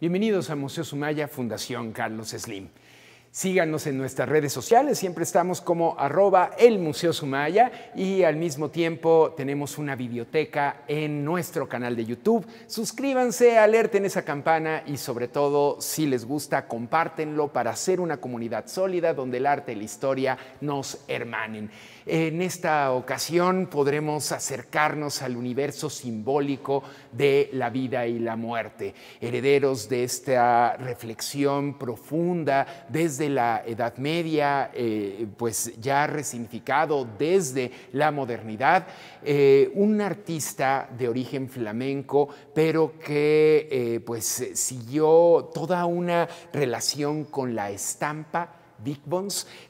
Bienvenidos a Museo Sumaya, Fundación Carlos Slim. Síganos en nuestras redes sociales, siempre estamos como arroba el Museo Sumaya y al mismo tiempo tenemos una biblioteca en nuestro canal de YouTube. Suscríbanse, alerten esa campana y sobre todo, si les gusta, compártenlo para hacer una comunidad sólida donde el arte y la historia nos hermanen. En esta ocasión podremos acercarnos al universo simbólico de la vida y la muerte, herederos de esta reflexión profunda desde la Edad Media, eh, pues ya resignificado desde la modernidad, eh, un artista de origen flamenco, pero que eh, pues siguió toda una relación con la estampa Dick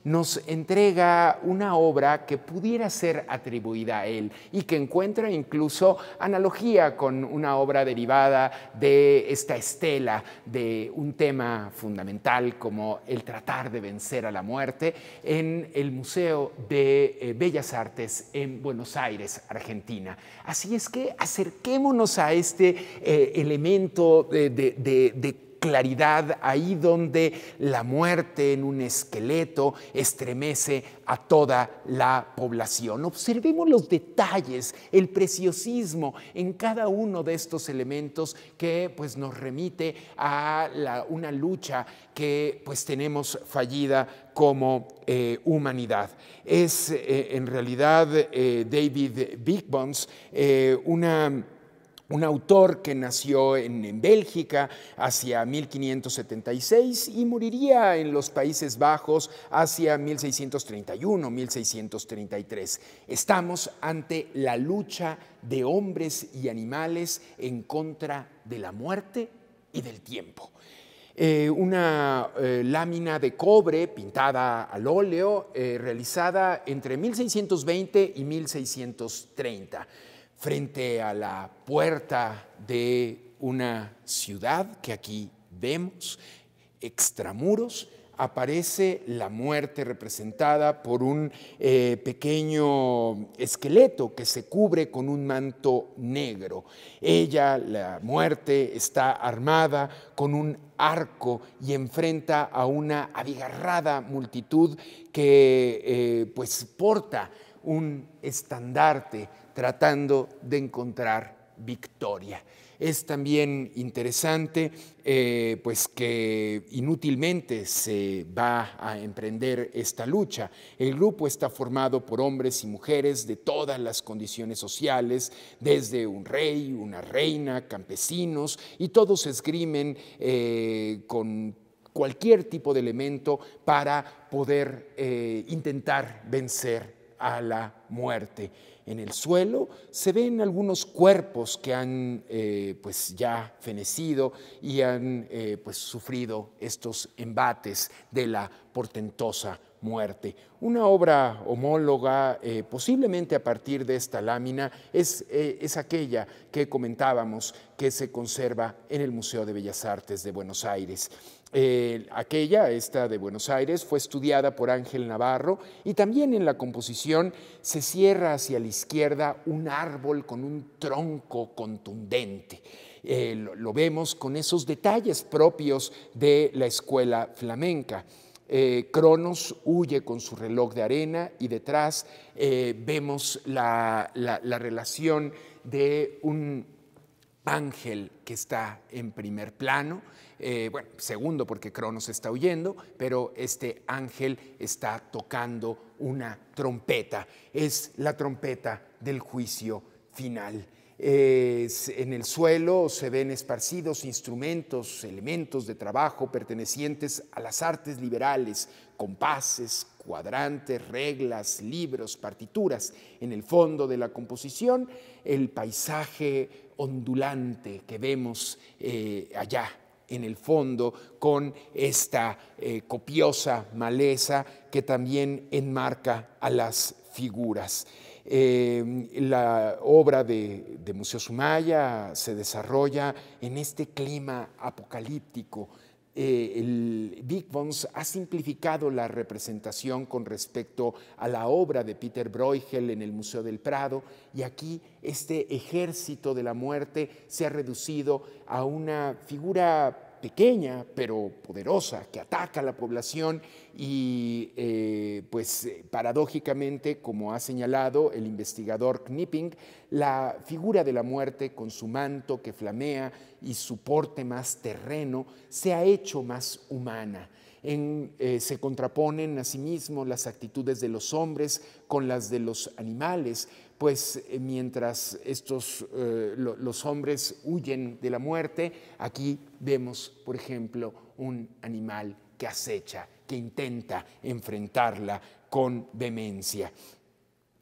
nos entrega una obra que pudiera ser atribuida a él y que encuentra incluso analogía con una obra derivada de esta estela de un tema fundamental como el tratar de vencer a la muerte en el Museo de eh, Bellas Artes en Buenos Aires, Argentina. Así es que acerquémonos a este eh, elemento de, de claridad, ahí donde la muerte en un esqueleto estremece a toda la población. Observemos los detalles, el preciosismo en cada uno de estos elementos que pues, nos remite a una lucha que pues, tenemos fallida como eh, humanidad. Es eh, en realidad eh, David Big una un autor que nació en, Bélgica hacia 1576 y moriría en los Países Bajos hacia 1631-1633. Estamos ante la lucha de hombres y animales en contra de la muerte y del tiempo. Eh, una eh, lámina de cobre pintada al óleo eh, realizada entre 1620 y 1630 frente a la puerta de una ciudad que aquí vemos, extramuros, aparece la muerte representada por un eh, pequeño esqueleto que se cubre con un manto negro. Ella, la muerte, está armada con un arco y enfrenta a una abigarrada multitud que eh, pues porta un estandarte tratando de encontrar victoria. Es también interesante eh, pues que inútilmente se va a emprender esta lucha. El grupo está formado por hombres y mujeres de todas las condiciones sociales, desde un rey, una reina, campesinos, y todos esgrimen eh, con cualquier tipo de elemento para poder eh, intentar vencer a la muerte. En el suelo se ven algunos cuerpos que han eh, pues ya fenecido y han eh, pues sufrido estos embates de la portentosa muerte. Una obra homóloga, eh, posiblemente a partir de esta lámina, eh, es, aquella que comentábamos que se conserva en el Museo de Bellas Artes de Buenos Aires. Eh, aquella, esta de Buenos Aires, fue estudiada por Ángel Navarro y también en la composición se cierra hacia la izquierda un árbol con un tronco contundente. lo vemos con esos detalles propios de la escuela flamenca. Eh, Cronos huye con su reloj de arena y detrás eh, vemos la, relación de un ángel que está en primer plano, eh, bueno, segundo porque Cronos está huyendo, pero este ángel está tocando una trompeta, es la trompeta del juicio final en el suelo se ven esparcidos instrumentos, elementos de trabajo pertenecientes a las artes liberales, compases, cuadrantes, reglas, libros, partituras. En el fondo de la composición, el paisaje ondulante que vemos eh, allá en el fondo con esta eh, copiosa maleza que también enmarca a las figuras. Eh, la obra de, de Museo Sumaya se desarrolla en este clima apocalíptico eh, el Big Bones ha simplificado la representación con respecto a la obra de Peter Bruegel en el Museo del Prado y aquí este ejército de la muerte se ha reducido a una figura pequeña pero poderosa que ataca a la población y eh, pues eh, paradójicamente, como ha señalado el investigador Knipping, la figura de la muerte con su manto que flamea y su porte más terreno se ha hecho más humana. Eh, se contraponen a sí las actitudes de los hombres con las de los animales, pues eh, mientras estos, eh, los hombres huyen de la muerte, aquí vemos, por ejemplo, un animal que acecha, que intenta enfrentarla con vehemencia.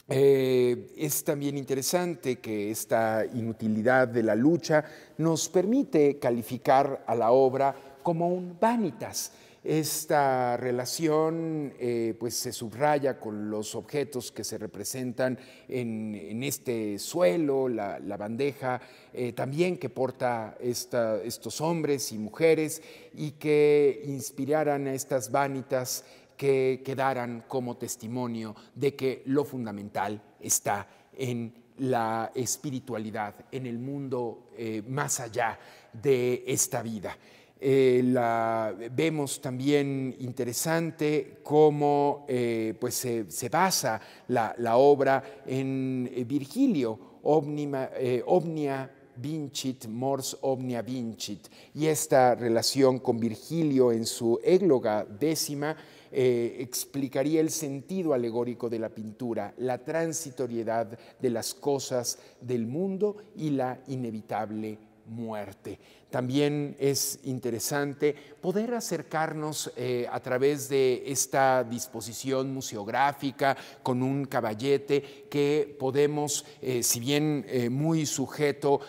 Eh, es también interesante que esta inutilidad de la lucha nos permite calificar a la obra como un vanitas, esta relación eh, pues se subraya con los objetos que se representan en, este suelo, la, bandeja eh, también que porta estos hombres y mujeres y que inspiraran a estas vanitas que quedaran como testimonio de que lo fundamental está en la espiritualidad, en el mundo eh, más allá de esta vida. Eh, vemos también interesante cómo eh, pues, se, basa la, obra en eh, Virgilio, Omnia vincit, mors omnia vincit, y esta relación con Virgilio en su égloga décima explicaría el sentido alegórico de la pintura, la transitoriedad de las cosas del mundo y la inevitable muerte. También es interesante poder acercarnos eh, a través de esta disposición museográfica con un caballete que podemos, eh, si bien eh, muy sujeto,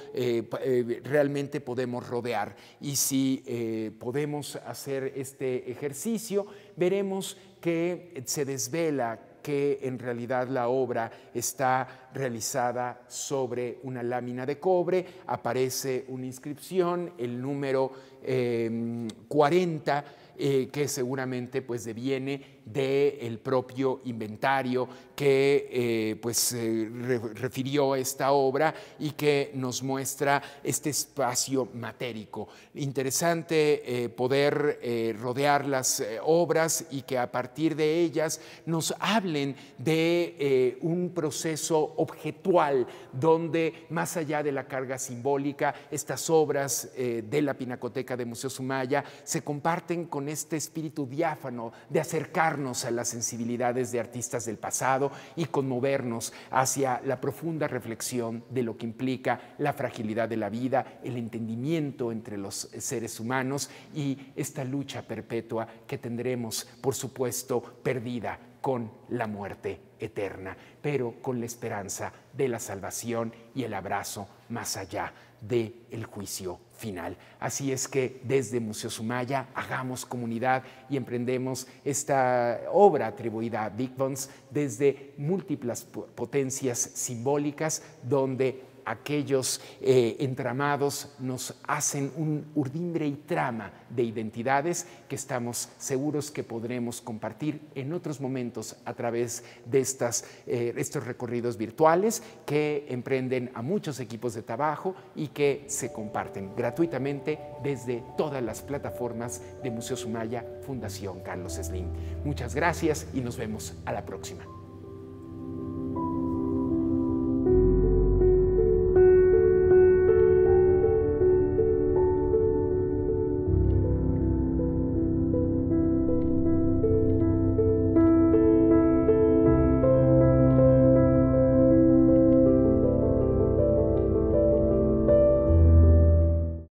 realmente podemos rodear. Y si podemos hacer este ejercicio, veremos que se desvela que en realidad la obra está realizada sobre una lámina de cobre, aparece una inscripción, el número eh, 40 eh, que seguramente pues deviene del propio inventario que eh, pues eh, refirió esta obra y que nos muestra este espacio matérico. Interesante eh, poder rodear las obras y que a partir de ellas nos hablen de un proceso objetual donde más allá de la carga simbólica, estas obras de la Pinacoteca de Museo Sumaya se comparten con este espíritu diáfano de acercarnos a las sensibilidades de artistas del pasado y conmovernos hacia la profunda reflexión de lo que implica la fragilidad de la vida, el entendimiento entre los seres humanos y esta lucha perpetua que tendremos, por supuesto, perdida con la muerte eterna, pero con la esperanza de la salvación y el abrazo más allá del juicio final. Así es que desde Museo Sumaya hagamos comunidad y emprendemos esta obra atribuida a Big Bones desde múltiples potencias simbólicas donde aquellos eh, entramados nos hacen un urdimbre y trama de identidades que estamos seguros que podremos compartir en otros momentos a través de estas, eh, estos recorridos virtuales que emprenden a muchos equipos de trabajo y que se comparten gratuitamente desde todas las plataformas de Museo Sumaya Fundación Carlos Slim. Muchas gracias y nos vemos a la próxima.